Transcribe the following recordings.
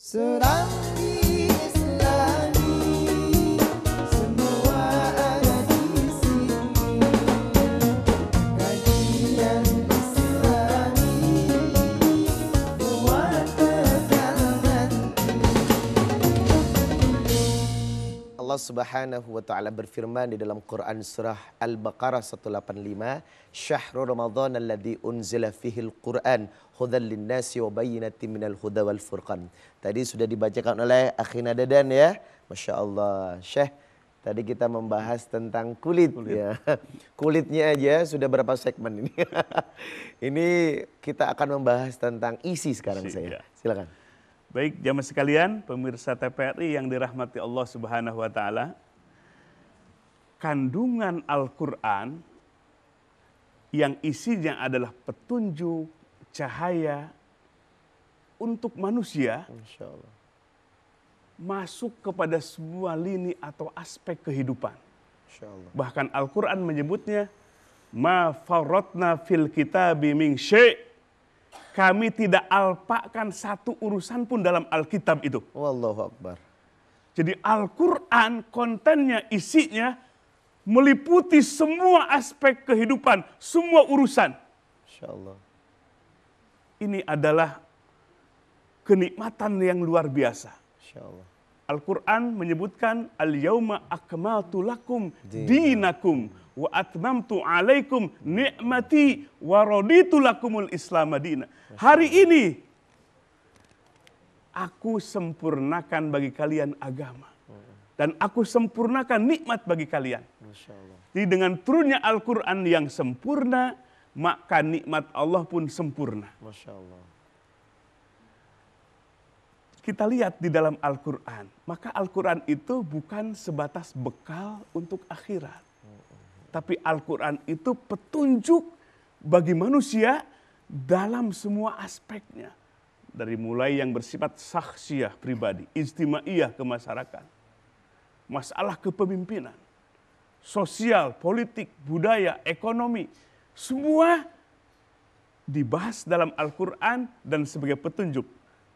surrounding Allah Subhanahu wa taala berfirman di dalam Quran surah Al-Baqarah 185, "Syahrul Ramadan alladzi unzila al Qur'an hudal linnasi wa bayyinatin minal huda wal furqan." Tadi sudah dibacakan oleh Akhina Dadan ya. Masya Allah. Syekh, Tadi kita membahas tentang kulit, kulit. ya. Kulitnya aja sudah berapa segmen ini. ini kita akan membahas tentang isi sekarang isi, saya. Ya. Silakan. Baik, jamaah sekalian, pemirsa TPRI yang dirahmati Allah Subhanahu wa taala. Kandungan Al-Qur'an yang isinya adalah petunjuk, cahaya untuk manusia. Insya Allah. Masuk kepada sebuah lini atau aspek kehidupan. Insya Allah. Bahkan Al-Qur'an menyebutnya ma farotna fil kitabi min syai' Kami tidak alpakan satu urusan pun dalam Alkitab itu. Wallahu Akbar. Jadi Al-Quran kontennya, isinya meliputi semua aspek kehidupan, semua urusan. Insya Ini adalah kenikmatan yang luar biasa. Insyaallah. Al-Quran menyebutkan al-yauma akmaltu lakum dinakum wa atmamtu alaikum ni'mati wa raditu lakumul Islam madina. Hari ini aku sempurnakan bagi kalian agama dan aku sempurnakan nikmat bagi kalian. Jadi dengan turunnya Al-Qur'an yang sempurna, maka nikmat Allah pun sempurna. Masya Kita lihat di dalam Al-Quran, maka Al-Quran itu bukan sebatas bekal untuk akhirat tapi Al-Quran itu petunjuk bagi manusia dalam semua aspeknya. Dari mulai yang bersifat saksiah pribadi, istimaiyah ke masyarakat, masalah kepemimpinan, sosial, politik, budaya, ekonomi, semua dibahas dalam Al-Quran dan sebagai petunjuk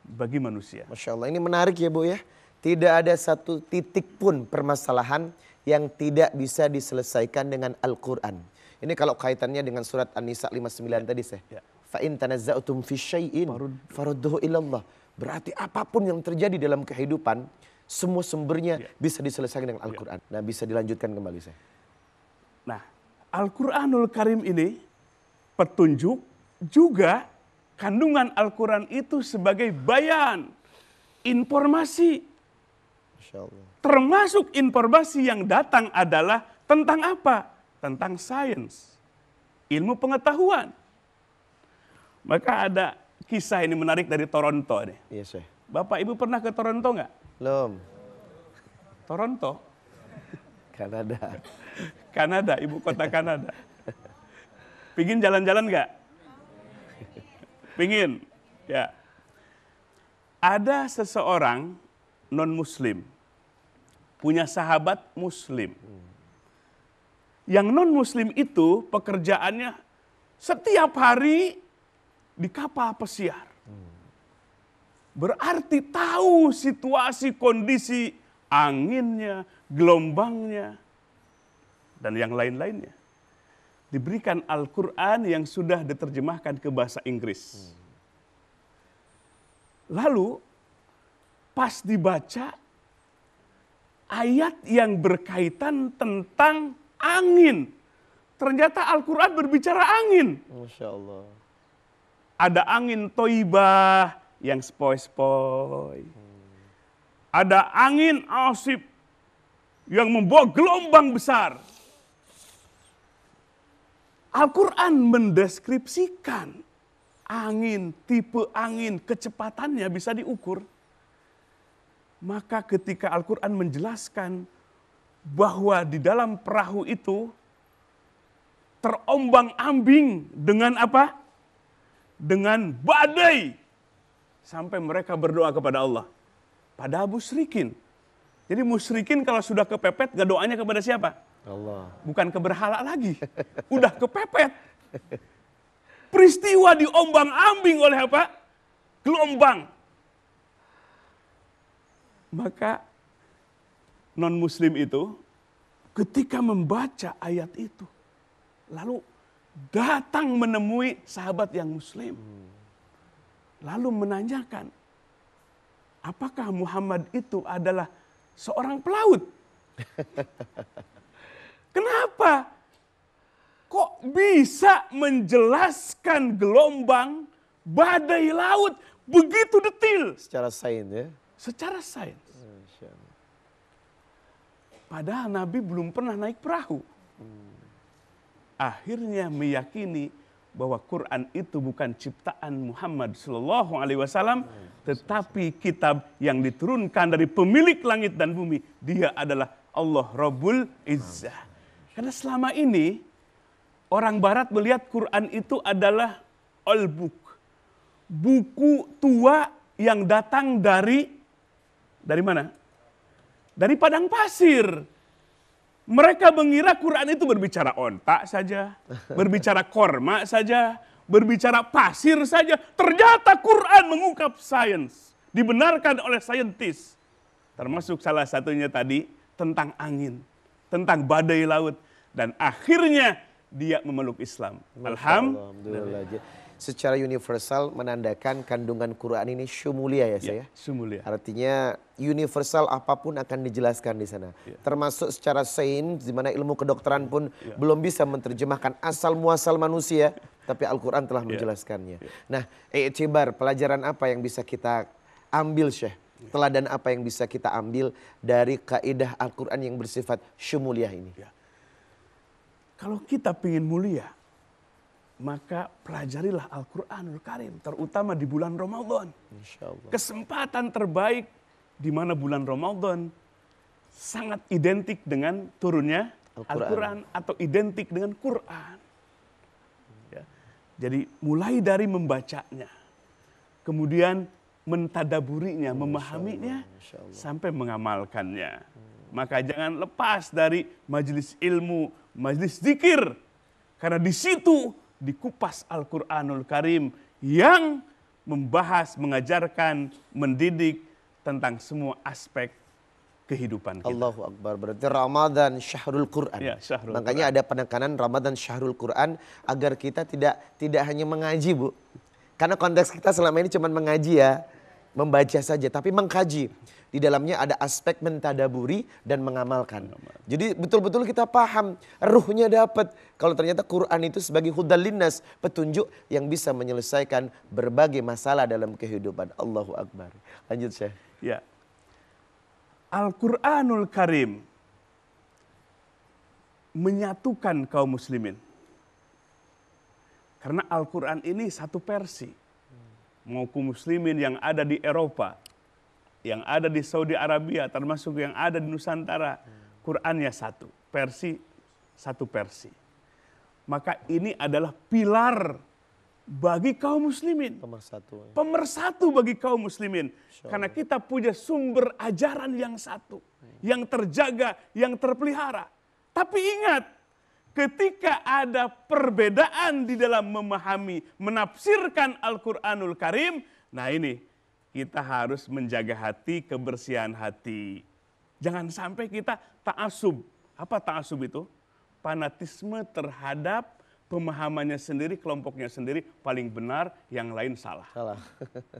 bagi manusia. Masya Allah, ini menarik ya Bu ya. Tidak ada satu titik pun permasalahan yang tidak bisa diselesaikan dengan Al-Quran. Ini kalau kaitannya dengan surat An-Nisa 59 tadi saya. Ya. Fa'in tanazza'utum fi syai'in farudduhu ilallah. Berarti apapun yang terjadi dalam kehidupan, semua sumbernya ya. bisa diselesaikan dengan ya. Al-Quran. Ya. Nah bisa dilanjutkan kembali saya. Nah Al-Quranul Karim ini petunjuk juga kandungan Al-Quran itu sebagai bayan, informasi, Termasuk informasi yang datang adalah tentang apa? Tentang sains, ilmu pengetahuan. Maka ada kisah ini menarik dari Toronto nih. Iya, yes, sir. Bapak Ibu pernah ke Toronto nggak? Belum. Toronto. Kanada. Kanada, ibu kota Kanada. Pingin jalan-jalan nggak? Pingin, ya. Ada seseorang non-muslim punya sahabat muslim. Yang non-muslim itu pekerjaannya setiap hari di kapal pesiar. Berarti tahu situasi kondisi anginnya, gelombangnya, dan yang lain-lainnya. Diberikan Al-Quran yang sudah diterjemahkan ke bahasa Inggris. Lalu pas dibaca ayat yang berkaitan tentang angin. Ternyata Al-Quran berbicara angin. Masya Allah. Ada angin toibah yang spoi-spoi. Ada angin asib yang membawa gelombang besar. Al-Quran mendeskripsikan angin, tipe angin, kecepatannya bisa diukur. Maka ketika Al-Quran menjelaskan bahwa di dalam perahu itu terombang ambing dengan apa? Dengan badai. Sampai mereka berdoa kepada Allah. Pada Abu musyrikin. Jadi musyrikin kalau sudah kepepet, gak doanya kepada siapa? Allah. Bukan keberhala lagi. Udah kepepet. Peristiwa diombang ambing oleh apa? Gelombang. Maka non-muslim itu ketika membaca ayat itu, lalu datang menemui sahabat yang muslim. Lalu menanyakan, apakah Muhammad itu adalah seorang pelaut? Kenapa? Kok bisa menjelaskan gelombang badai laut begitu detil? Secara sains ya? Secara sains. Padahal Nabi belum pernah naik perahu. Akhirnya meyakini bahwa Quran itu bukan ciptaan Muhammad Shallallahu Alaihi Wasallam, tetapi kitab yang diturunkan dari pemilik langit dan bumi. Dia adalah Allah Robul Izzah. Karena selama ini orang Barat melihat Quran itu adalah old book, buku tua yang datang dari dari mana? dari padang pasir. Mereka mengira Quran itu berbicara ontak saja, berbicara korma saja, berbicara pasir saja. Ternyata Quran mengungkap sains, dibenarkan oleh saintis. Termasuk salah satunya tadi tentang angin, tentang badai laut. Dan akhirnya dia memeluk Islam. Alhamdulillah. Alhamdulillah secara universal menandakan kandungan Quran ini syumulia ya saya. Ya, ya? syumulia. Artinya universal apapun akan dijelaskan di sana. Ya. Termasuk secara sains di mana ilmu kedokteran pun ya. ya. belum bisa menerjemahkan asal muasal manusia, tapi Al-Qur'an telah ya. menjelaskannya. Ya. Ya. Nah, eh, pelajaran apa yang bisa kita ambil Syekh? Teladan apa yang bisa kita ambil dari kaidah Al-Qur'an yang bersifat syumulia ini? Ya. Kalau kita ingin mulia, maka pelajarilah Al-Quranul Karim, terutama di bulan Ramadan. Kesempatan terbaik di mana bulan Ramadan sangat identik dengan turunnya Al-Quran Al atau identik dengan Quran. Ya. Jadi mulai dari membacanya, kemudian mentadaburinya, Insya memahaminya, Insya sampai mengamalkannya. Maka jangan lepas dari majelis ilmu, majelis zikir. Karena di situ dikupas Al-Quranul Karim yang membahas, mengajarkan, mendidik tentang semua aspek kehidupan kita. Allahu Akbar. Berarti Ramadan Syahrul Quran. Ya, syahrul Makanya Quran. ada penekanan Ramadan Syahrul Quran agar kita tidak tidak hanya mengaji, Bu. Karena konteks kita selama ini cuma mengaji ya membaca saja, tapi mengkaji. Di dalamnya ada aspek mentadaburi dan mengamalkan. Jadi betul-betul kita paham, ruhnya dapat. Kalau ternyata Quran itu sebagai hudalinas, petunjuk yang bisa menyelesaikan berbagai masalah dalam kehidupan. Allahu Akbar. Lanjut saya Ya. Al-Quranul Karim menyatukan kaum muslimin. Karena Al-Quran ini satu versi maupun muslimin yang ada di Eropa, yang ada di Saudi Arabia, termasuk yang ada di Nusantara, Qurannya satu, versi satu versi. Maka ini adalah pilar bagi kaum muslimin. Pemersatu. Ya. Pemersatu bagi kaum muslimin. Karena kita punya sumber ajaran yang satu. Yang terjaga, yang terpelihara. Tapi ingat, ketika ada perbedaan di dalam memahami, menafsirkan Al-Quranul Karim, nah ini kita harus menjaga hati, kebersihan hati. Jangan sampai kita ta'asub. Apa ta'asub itu? Fanatisme terhadap pemahamannya sendiri, kelompoknya sendiri paling benar, yang lain salah. Salah.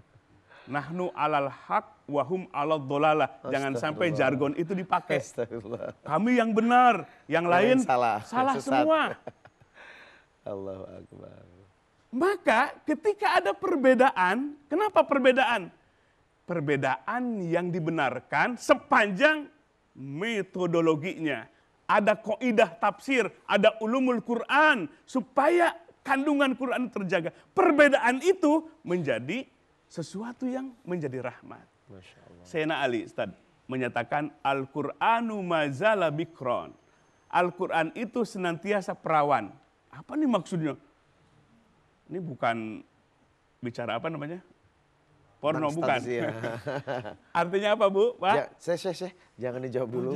nahnu alal haq wahum alal dolala. Jangan sampai jargon itu dipakai. Kami yang benar, yang lain salah, salah semua. Allahu Akbar. Maka ketika ada perbedaan, kenapa perbedaan? Perbedaan yang dibenarkan sepanjang metodologinya. Ada koidah tafsir, ada ulumul Quran, supaya kandungan Quran terjaga. Perbedaan itu menjadi sesuatu yang menjadi rahmat. Sena Ali Ustaz menyatakan Al-Qur'anu mazala mikron. Al-Qur'an itu senantiasa perawan. Apa nih maksudnya? Ini bukan bicara apa namanya? Porno bukan. Ya. Artinya apa Bu? Pak? Ya, saya, saya, saya, jangan dijawab dulu.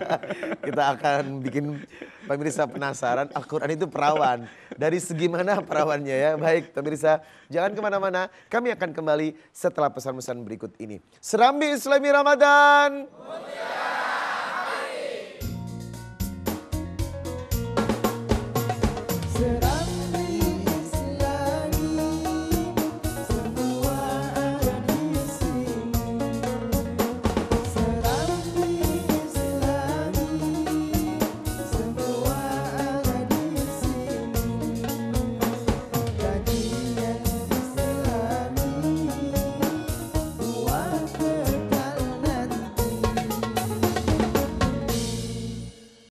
Kita akan bikin pemirsa penasaran. Al-Quran itu perawan. Dari segi mana perawannya ya? Baik pemirsa, jangan kemana-mana. Kami akan kembali setelah pesan-pesan berikut ini. Serambi Islami Ramadan. Mulia.